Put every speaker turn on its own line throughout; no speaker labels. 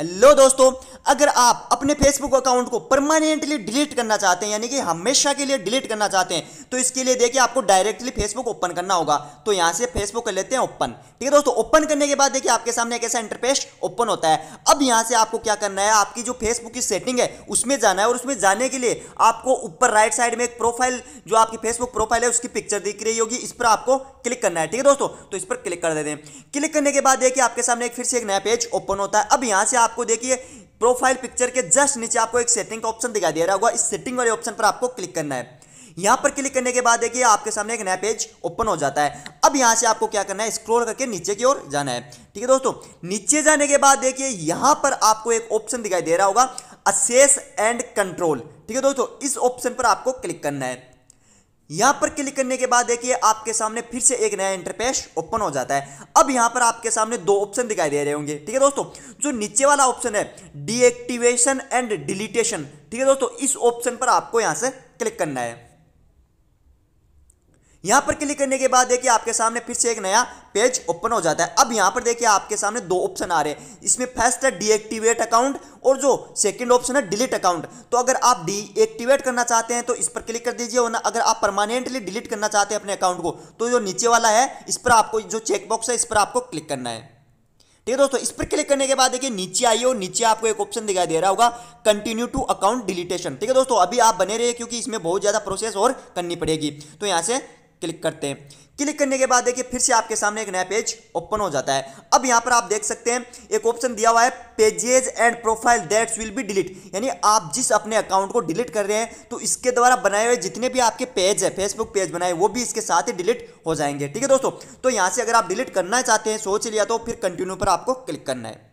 hello दोस्तों अगर आप अपने फेसबुक अकाउंट को परमानेंटली डिलीट करना चाहते हैं यानी कि हमेशा के लिए डिलीट करना चाहते हैं तो इसके लिए देखिए आपको डायरेक्टली फेसबुक ओपन करना होगा तो यहां से फेसबुक कर लेते हैं ओपन ठीक है दोस्तों ओपन करने के बाद देखिए आपके सामने कैसा इंटरपेस्ट ओपन होता है अब यहां से आपको क्या करना है आपकी जो फेसबुक की सेटिंग है उसमें जाना है और उसमें जाने के लिए आपको ऊपर राइट साइड में एक प्रोफाइल जो आपकी फेसबुक प्रोफाइल है उसकी पिक्चर दिख रही होगी इस पर आपको क्लिक करना है ठीक है दोस्तों तो इस पर क्लिक कर देते हैं क्लिक करने के बाद देखिए आपके सामने एक फिर से एक नया पेज ओपन होता है अब यहां से आपको देखिए प्रोफाइल पिक्चर के जस्ट नीचे आपको एक सेटिंग का ऑप्शन दिखाई दे रहा होगा इस सेटिंग वाले ऑप्शन पर आपको क्लिक करना है यहां पर क्लिक करने के बाद देखिए आपके सामने एक नया पेज ओपन हो जाता है अब यहां से आपको क्या करना है स्क्रॉल करके नीचे की ओर जाना है ठीक है दोस्तों नीचे जाने के बाद देखिए यहां पर आपको एक ऑप्शन दिखाई दे रहा होगा असेस एंड कंट्रोल ठीक है दोस्तों इस ऑप्शन पर आपको क्लिक करना है यहां पर क्लिक करने के बाद देखिए आपके सामने फिर से एक नया इंटरपेश ओपन हो जाता है अब यहां पर आपके सामने दो ऑप्शन दिखाई दे रहे होंगे ठीक है दोस्तों जो नीचे वाला ऑप्शन है डीएक्टिवेशन एंड डिलीटेशन ठीक है दोस्तों इस ऑप्शन पर आपको यहां से क्लिक करना है यहां पर क्लिक करने के बाद देखिए आपके सामने फिर से एक नया पेज ओपन हो जाता है अब यहां पर देखिए आपके सामने दो ऑप्शन आ रहे हैं इसमें फर्स्ट है डीएक्टिवेट अकाउंट और जो सेकंड ऑप्शन है डिलीट अकाउंट तो अगर आप डीएक्टिवेट करना चाहते हैं तो इस पर क्लिक कर दीजिए वरना अगर आप परमानेंटली डिलीट करना चाहते हैं अपने अकाउंट को तो जो नीचे वाला है इस पर आपको जो चेकबॉक्स है इस पर आपको क्लिक करना है ठीक है दोस्तों इस पर क्लिक करने के बाद देखिए नीचे आइए और नीचे आपको एक ऑप्शन दिखाई दे रहा होगा कंटिन्यू टू अकाउंट डिलीटेशन ठीक है दोस्तों अभी आप बने रहिए क्योंकि इसमें बहुत ज़्यादा प्रोसेस और करनी पड़ेगी तो यहाँ से क्लिक करते हैं क्लिक करने के बाद देखिए फिर से आपके सामने एक नया पेज ओपन हो जाता है अब यहाँ पर आप देख सकते हैं एक ऑप्शन दिया हुआ है pages and profile that's will be delete यानी आप जिस अपने अकाउंट को डिलीट कर रहे हैं तो इसके द्वारा बनाए हुए जितने भी आपके पेज है फेसबुक पेज बनाए वो भी इसके साथ ही डिलीट हो जाएंगे ठीक है दोस्तों तो यहाँ से अगर आप डिलीट करना चाहते हैं सोच लिया तो फिर कंटिन्यू पर आपको क्लिक करना है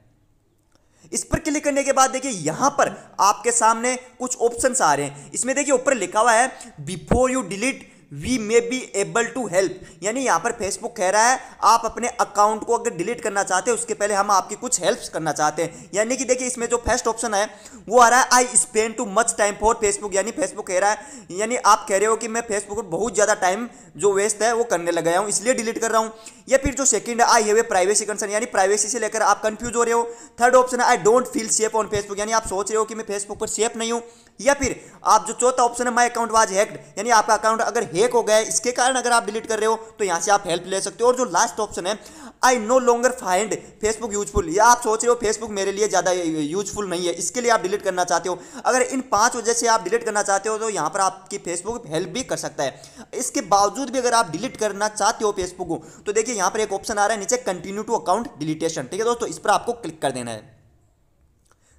इस पर क्लिक करने के बाद देखिए यहां पर आपके सामने कुछ ऑप्शंस आ रहे हैं इसमें देखिए ऊपर लिखा हुआ है before you delete we may be able to help यानी यहाँ पर फेसबुक कह रहा है आप अपने अकाउंट को अगर डिलीट करना चाहते हैं उसके पहले हम आपकी कुछ हेल्प करना चाहते हैं यानी कि देखिए इसमें जो फर्स्ट ऑप्शन है वो आ रहा है I spend too much time for Facebook यानी फेसबुक कह रहा है यानी आप कह रहे हो कि मैं फेसबुक पर बहुत ज़्यादा टाइम जो वेस्ट है वो करने लग गया हूँ इसलिए डिलीट कर रहा हूँ या फिर जो सेकंड है I have a privacy concern यानी प्राइवेसी से लेकर आप कंफ्यूज हो रहे हो थर्ड ऑप्शन है I don't feel safe on Facebook यानी आप सोच रहे हो कि मैं फेसबुक पर सेफ नहीं हूँ या फिर आप जो चौथा ऑप्शन है माई अकाउंट वाज हैक्ड यानी आपका अकाउंट अगर फेक हो गया है इसके कारण अगर आप डिलीट कर रहे हो तो यहाँ से आप हेल्प ले सकते हो और जो लास्ट ऑप्शन है I no longer find Facebook useful या आप सोच रहे हो फेसबुक मेरे लिए ज़्यादा यूजफुल नहीं है इसके लिए आप डिलीट करना चाहते हो अगर इन पांच वजह से आप डिलीट करना चाहते हो तो यहाँ पर आपकी फेसबुक हेल्प भी कर सकता है इसके बावजूद भी अगर आप डिलीट करना चाहते हो फेसबुक को तो देखिए यहाँ पर एक ऑप्शन आ रहा है नीचे कंटिन्यू टू अकाउंट डिलीटेशन ठीक है दोस्तों इस पर आपको क्लिक कर देना है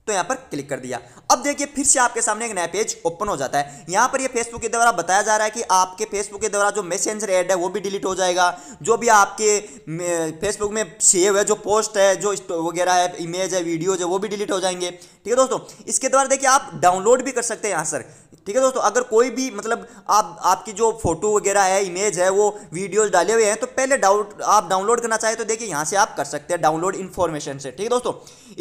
तो यहाँ पर क्लिक कर दिया अब देखिए फिर से आपके सामने एक नया पेज ओपन हो जाता है यहाँ पर ये फेसबुक के द्वारा बताया जा रहा है कि आपके फेसबुक के द्वारा जो मैसेंजर ऐड है वो भी डिलीट हो जाएगा जो भी आपके फेसबुक में सेव है जो पोस्ट है जो वगैरह है इमेज है वीडियोज है वो भी डिलीट हो जाएंगे ठीक है दोस्तों इसके द्वारा देखिए आप डाउनलोड भी कर सकते हैं यहाँ सर ठीक है दोस्तों अगर कोई भी मतलब आप आपकी जो फोटो वगैरह है इमेज है वो वीडियोज डाले हुए हैं तो पहले डाउट आप डाउनलोड करना चाहे तो देखिए यहाँ से आप कर सकते हैं डाउनलोड इन्फॉर्मेशन से ठीक है दोस्तों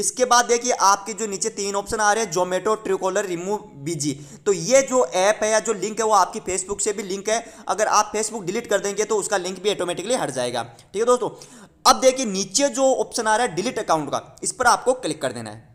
इसके बाद देखिए आपके जो नीचे तीन ऑप्शन आ रहे हैं जोमेटो ट्रिकोलर रिमूव बीजी तो ये जो ऐप है या जो लिंक है वो आपकी फेसबुक से भी लिंक है अगर आप फेसबुक डिलीट कर देंगे तो उसका लिंक भी ऑटोमेटिकली हट जाएगा ठीक है दोस्तों अब देखिए नीचे जो ऑप्शन आ रहा है डिलीट अकाउंट का इस पर आपको क्लिक कर देना है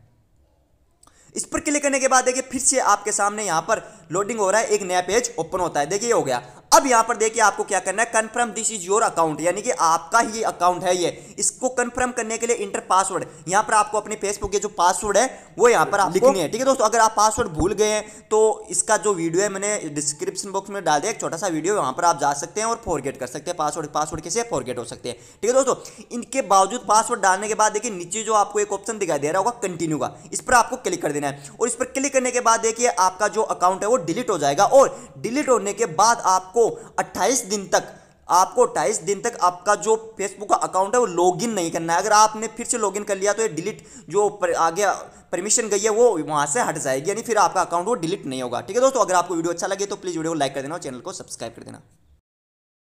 इस पर क्लिक करने के बाद देखिए फिर से आपके सामने यहां पर लोडिंग हो रहा है एक नया पेज ओपन होता है देखिए हो गया अब यहां पर देखिए आपको क्या करना है confirm this is your account यानी कि आपका ही अकाउंट है ये इसको कंफर्म करने के लिए इंटर पासवर्ड यहां पर आपको अपने फेसबुक के जो पासवर्ड है वो यहां पर आप लिखनी है ठीक है दोस्तों अगर आप पासवर्ड भूल गए हैं तो इसका जो वीडियो है मैंने डिस्क्रिप्शन बॉक्स में डाल दिया एक छोटा सा वीडियो वहां पर आप जा सकते हैं और फॉरगेट कर सकते हैं पासवर्ड पासवर्ड कैसे फॉरगेट हो सकते हैं ठीक है दोस्तों इनके बावजूद पासवर्ड डालने के बाद देखिए नीचे जो आपको एक ऑप्शन दिखाई दे रहा होगा कंटिन्यू का इस पर आपको क्लिक कर देना है और इस पर क्लिक करने के बाद देखिए आपका जो अकाउंट है वो डिलीट हो जाएगा और डिलीट होने के बाद आपको आपको 28 दिन तक आपको अट्ठाईस दिन तक आपका जो फेसबुक का अकाउंट है वो लॉगिन नहीं करना है अगर आपने फिर से लॉगिन कर लिया तो ये डिलीट जो पर, आगे परमिशन गई है वो वहाँ से हट जाएगी यानी फिर आपका अकाउंट वो डिलीट नहीं होगा ठीक है दोस्तों अगर आपको वीडियो अच्छा लगे तो प्लीज़ वीडियो को लाइक कर देना और चैनल को सब्सक्राइब कर देना